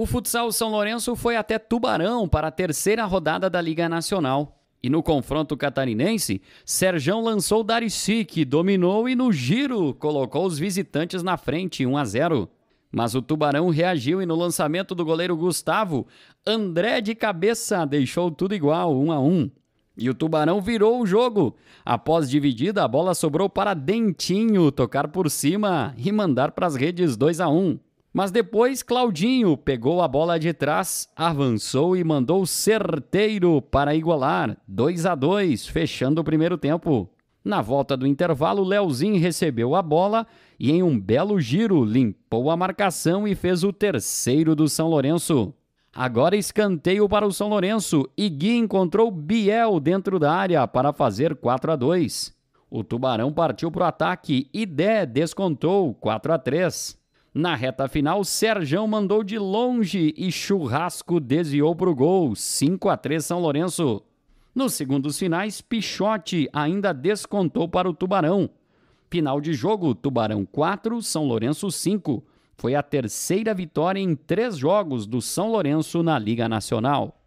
O futsal São Lourenço foi até Tubarão para a terceira rodada da Liga Nacional. E no confronto catarinense, Serjão lançou Darici, que dominou e no giro colocou os visitantes na frente 1 a 0. Mas o Tubarão reagiu e no lançamento do goleiro Gustavo, André de cabeça deixou tudo igual, 1 a 1. E o Tubarão virou o jogo. Após dividida, a bola sobrou para Dentinho tocar por cima e mandar para as redes 2 a 1. Mas depois Claudinho pegou a bola de trás, avançou e mandou certeiro para igualar, 2 a 2, fechando o primeiro tempo. Na volta do intervalo, Leozinho recebeu a bola e em um belo giro limpou a marcação e fez o terceiro do São Lourenço. Agora escanteio para o São Lourenço e Gui encontrou Biel dentro da área para fazer 4 a 2. O Tubarão partiu para o ataque e Dé descontou 4 a 3. Na reta final, Serjão mandou de longe e Churrasco desviou para o gol. 5 a 3 São Lourenço. Nos segundos finais, Pichote ainda descontou para o Tubarão. Final de jogo, Tubarão 4, São Lourenço 5. Foi a terceira vitória em três jogos do São Lourenço na Liga Nacional.